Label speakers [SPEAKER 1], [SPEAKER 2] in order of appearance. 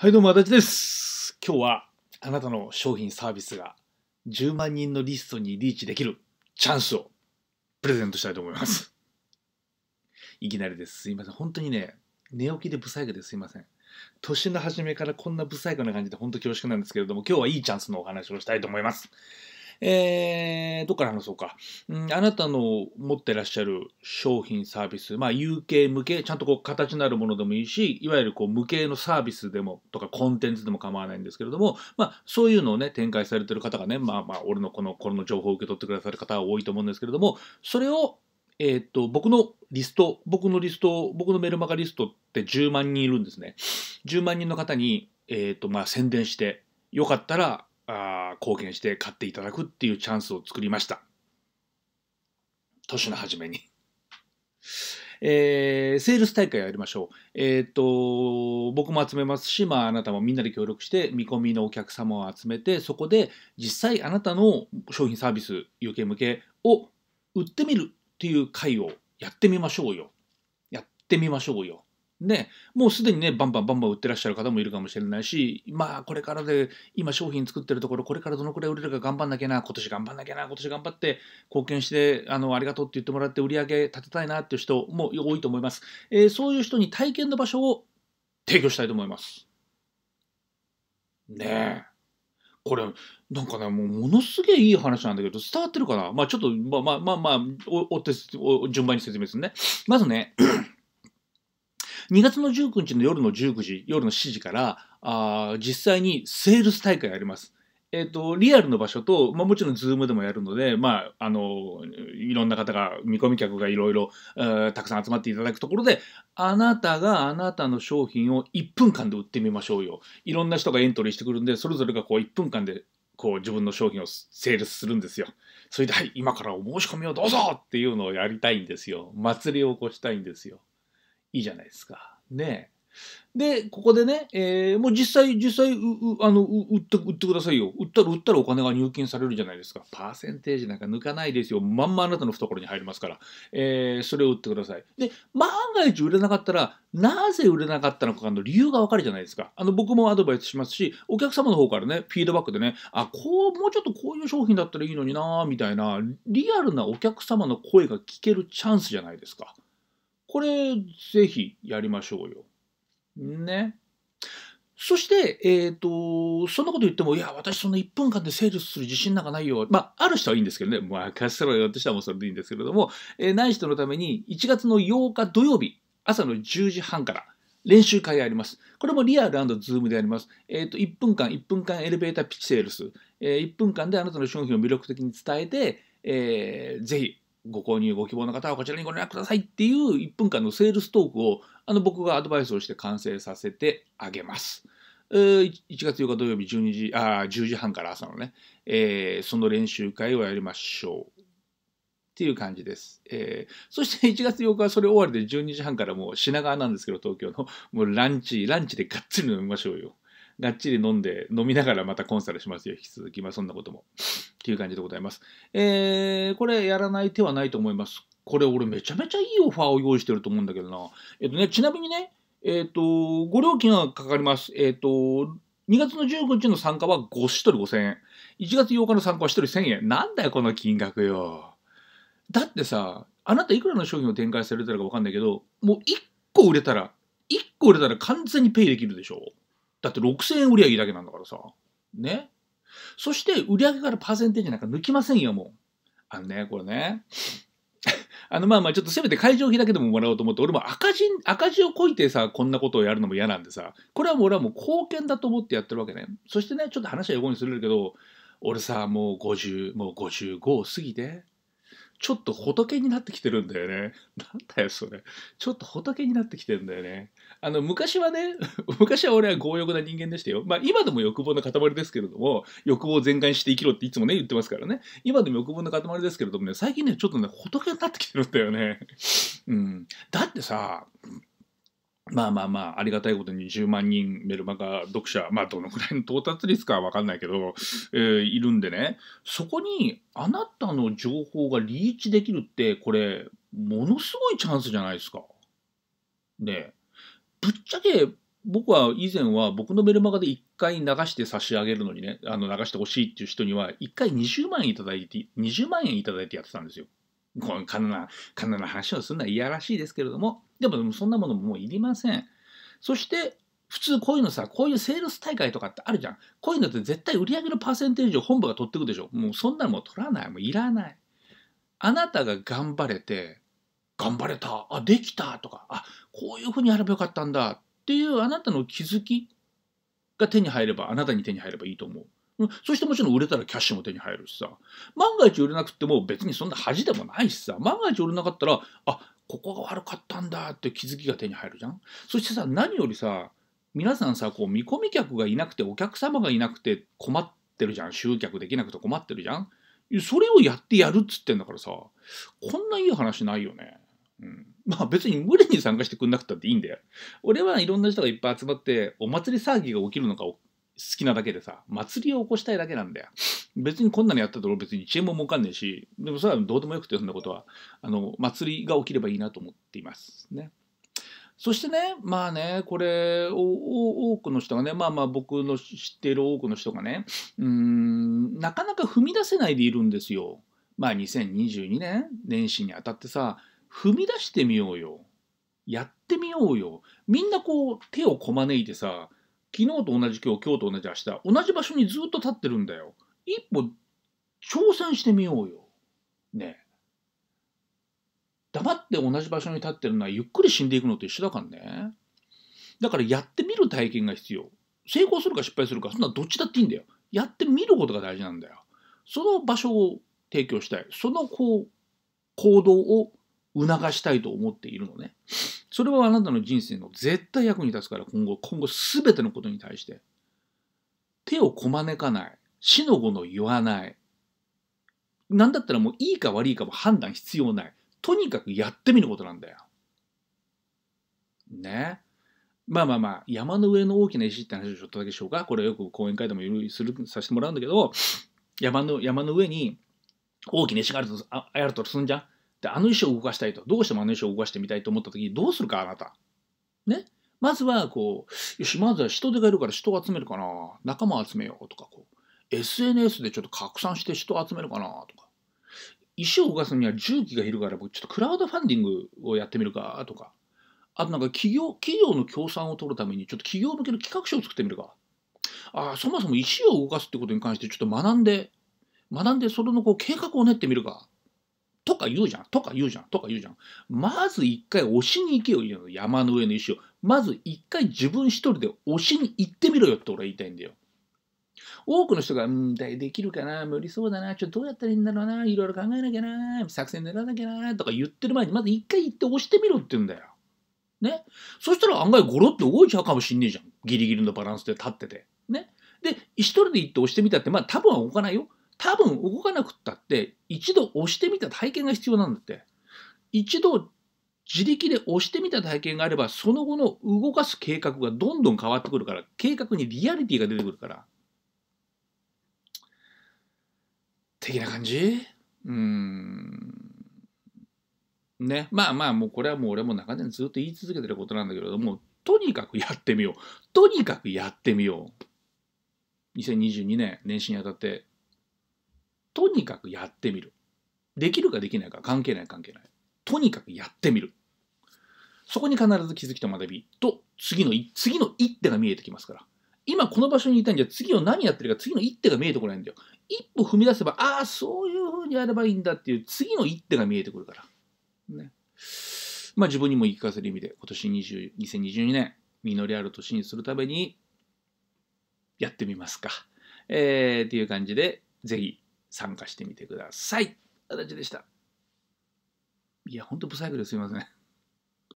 [SPEAKER 1] はいどうも、あたちです。今日はあなたの商品サービスが10万人のリストにリーチできるチャンスをプレゼントしたいと思います。いきなりです。すいません。本当にね、寝起きで不細工ですいません。年の初めからこんな不細工な感じで本当恐縮なんですけれども、今日はいいチャンスのお話をしたいと思います。えー、どっから話そうか、うん。あなたの持ってらっしゃる商品、サービス、まあ、有形、無形、ちゃんとこう形のあるものでもいいし、いわゆるこう無形のサービスでもとかコンテンツでも構わないんですけれども、まあ、そういうのをね、展開されてる方がね、まあまあ、俺のこの、この情報を受け取ってくださる方は多いと思うんですけれども、それをえー、っと、僕のリスト、僕のリスト、僕のメルマガリストって10万人いるんですね。10万人の方に、えー、っと、まあ、宣伝して、よかったら、あ貢献して買っていただくっていうチャンスを作りました。年の初めに。えー、セールス大会やりましょう。えっ、と、僕も集めますし、まあ、あなたもみんなで協力して、見込みのお客様を集めて、そこで実際あなたの商品サービス、有形向けを売ってみるっていう会をやってみましょうよ。やってみましょうよ。ね、もうすでにね、バンバンバンバン売ってらっしゃる方もいるかもしれないし、まあ、これからで、今商品作ってるところ、これからどのくらい売れるか頑張んなきゃな、今年頑張んなきゃな、今年頑張って、貢献して、あの、ありがとうって言ってもらって、売り上げ立てたいなっていう人も多いと思います。えー、そういう人に体験の場所を提供したいと思います。ねえ。これ、なんかね、もうものすげえいい話なんだけど、伝わってるかなまあちょっと、まあまあまあまあ、おおって順番に説明するね。まずね、2月の19日の夜の19時、夜の7時から、あ実際にセールス大会やります。えっ、ー、と、リアルの場所と、まあ、もちろんズームでもやるので、まあ、あの、いろんな方が、見込み客がいろいろ、たくさん集まっていただくところで、あなたがあなたの商品を1分間で売ってみましょうよ。いろんな人がエントリーしてくるんで、それぞれがこう1分間で、こう自分の商品をセールスするんですよ。それで、はい、今からお申し込みをどうぞっていうのをやりたいんですよ。祭りを起こしたいんですよ。いいじゃないですか。ねで、ここでね、えー、もう実際、実際、あの、売って、売ってくださいよ。売ったら、売ったらお金が入金されるじゃないですか。パーセンテージなんか抜かないですよ。まんまあなたの懐に入りますから。えー、それを売ってください。で、万が一売れなかったら、なぜ売れなかったのかの理由がわかるじゃないですか。あの、僕もアドバイスしますし、お客様の方からね、フィードバックでね、あ、こう、もうちょっとこういう商品だったらいいのになみたいな、リアルなお客様の声が聞けるチャンスじゃないですか。これ、ぜひやりましょうよ。ね。そして、えっ、ー、と、そんなこと言っても、いや、私その1分間でセールスする自信なんかないよ。まあ、ある人はいいんですけどね。まあ、貸よっら私はもうそれでいいんですけれども、えー、ない人のために、1月の8日土曜日、朝の10時半から、練習会があります。これもリアルズームであります。えっ、ー、と、1分間、1分間エレベーターピッチセールス。えー、1分間であなたの商品を魅力的に伝えて、えー、ぜひご購入、ご希望の方はこちらにご連絡くださいっていう1分間のセールストークをあの僕がアドバイスをして完成させてあげます。1月8日土曜日12時あ10時半から朝のね、えー、その練習会をやりましょう。っていう感じです。えー、そして1月8日はそれ終わりで12時半からもう品川なんですけど、東京の、もうランチ、ランチでがっつり飲みましょうよ。がっちり飲んで、飲みながらまたコンサルしますよ。引き続き、まあそんなことも。っていう感じでございます。えー、これやらない手はないと思います。これ俺めちゃめちゃいいオファーを用意してると思うんだけどな。えっとね、ちなみにね、えっ、ー、と、ご料金がかかります。えっ、ー、と、2月の19日の参加は5、1人5000円。1月8日の参加は1人1000円。なんだよ、この金額よ。だってさ、あなたいくらの商品を展開されてるかわかんないけど、もう1個売れたら、1個売れたら完全にペイできるでしょだって6000円売り上げだけなんだからさ。ね。そして売り上げからパーセンテージなんか抜きませんよ、もう。あのね、これね。あの、まあまあ、ちょっとせめて会場費だけでももらおうと思って、俺も赤字、赤字をこいてさ、こんなことをやるのも嫌なんでさ、これはもう俺はもう貢献だと思ってやってるわけね。そしてね、ちょっと話は横にするけど、俺さ、もう50、もう55を過ぎて、ちょっと仏になってきてるんだよね。なんだよ、それ。ちょっと仏になってきてるんだよね。あの、昔はね、昔は俺は強欲な人間でしたよ。まあ、今でも欲望の塊ですけれども、欲望を全開にして生きろっていつもね、言ってますからね。今でも欲望の塊ですけれどもね、最近ね、ちょっとね、仏になってきてるんだよね。うん。だってさ、まあまあまあ、ありがたいことに10万人メルマガ読者、まあどのくらいの到達率かはわかんないけど、えー、いるんでね、そこにあなたの情報がリーチできるって、これ、ものすごいチャンスじゃないですか。ねぶっちゃけ僕は以前は僕のメルマガで1回流して差し上げるのにね、あの流してほしいっていう人には、1回20万円いただいて、20万円いただいてやってたんですよ。この金な、金の話をするのはいやらしいですけれども、でもそんなものももういりません。そして、普通こういうのさ、こういうセールス大会とかってあるじゃん。こういうのって絶対売り上げのパーセンテージを本部が取ってくでしょ。もうそんなのもう取らない。もういらない。あなたが頑張れて、頑張れた、あ、できたとか、あ、こういうふうにやればよかったんだっていうあなたの気づきが手に入れば、あなたに手に入ればいいと思う。そしてもちろん売れたらキャッシュも手に入るしさ万が一売れなくても別にそんな恥でもないしさ万が一売れなかったらあここが悪かったんだって気づきが手に入るじゃんそしてさ何よりさ皆さんさこう見込み客がいなくてお客様がいなくて困ってるじゃん集客できなくて困ってるじゃんそれをやってやるっつってんだからさこんないい話ないよね。うん、まあ別に無理に参加してくんなくたっていいんだよ。俺はいろんな人がいっぱい集まってお祭り騒ぎが起きるのか好きなだけでさ、祭りを起こしたいだけなんだよ。別にこんなのやったと別に1円も儲かんねえし、でもそれはどうでもよくて、そんなことは、あの、祭りが起きればいいなと思っていますね。そしてね、まあね、これ、多くの人がね、まあまあ僕の知っている多くの人がね、うん、なかなか踏み出せないでいるんですよ。まあ2022年、年始にあたってさ、踏み出してみようよ。やってみようよ。みんなこう手をこまねいてさ、昨日と同じ今日、今日と同じ明日、同じ場所にずっと立ってるんだよ。一歩挑戦してみようよ。ね黙って同じ場所に立ってるのはゆっくり死んでいくのと一緒だからね。だからやってみる体験が必要。成功するか失敗するか、そんなどっちだっていいんだよ。やってみることが大事なんだよ。その場所を提供したい。そのこう、行動を促したいと思っているのね。それはあなたの人生の絶対役に立つから今後、今後すべてのことに対して、手をこまねかない、死の語の言わない、なんだったらもういいか悪いかも判断必要ない。とにかくやってみることなんだよ。ね。まあまあまあ、山の上の大きな石って話をちょっとだけしようか。これよく講演会でもいろいろするさせてもらうんだけど、山の、山の上に大きな石があると、ああるとすんじゃん。で、あの石を動かしたいと。どうしてもあの石を動かしてみたいと思った時に、どうするか、あなた。ね。まずは、こう、よし、まずは人手がいるから人を集めるかな。仲間を集めようとか、こう、SNS でちょっと拡散して人を集めるかな、とか。石を動かすには重機がいるから、ちょっとクラウドファンディングをやってみるか、とか。あとなんか企業、企業の協賛を取るために、ちょっと企業向けの企画書を作ってみるか。ああ、そもそも石を動かすってことに関してちょっと学んで、学んで、それのこう計画を練ってみるか。とか言うじゃん、とか言うじゃん、とか言うじゃん。まず一回押しに行けよ、山の上の石を。まず一回自分一人で押しに行ってみろよって俺は言いたいんだよ。多くの人が、うん、できるかな、無理そうだな、ちょっとどうやったらいいんだろうな、いろいろ考えなきゃな、作戦練らなきゃな、とか言ってる前に、まず一回行って押してみろって言うんだよ。ね。そしたら案外ゴロって動いちゃうかもしんねえじゃん。ギリギリのバランスで立ってて。ね。で、一人で行って押してみたって、まあ多分は動かないよ。多分動かなくったって一度押してみた体験が必要なんだって一度自力で押してみた体験があればその後の動かす計画がどんどん変わってくるから計画にリアリティが出てくるから的な感じうんねまあまあもうこれはもう俺も長年ずっと言い続けてることなんだけれどもとにかくやってみようとにかくやってみよう2022年年始にあたってとにかくやってみる。できるかできないか関係ない関係ない。とにかくやってみる。そこに必ず気づきと学びと次の、次の一手が見えてきますから。今この場所にいたんじゃ次を何やってるか次の一手が見えてこないんだよ。一歩踏み出せば、ああ、そういうふうにやればいいんだっていう次の一手が見えてくるから。ね。まあ自分にも言い聞かせる意味で今年20 2022年、実りある年にするためにやってみますか。えー、っていう感じで、ぜひ参加してみてください。足立でした。いや、ほんと不細工ですいません。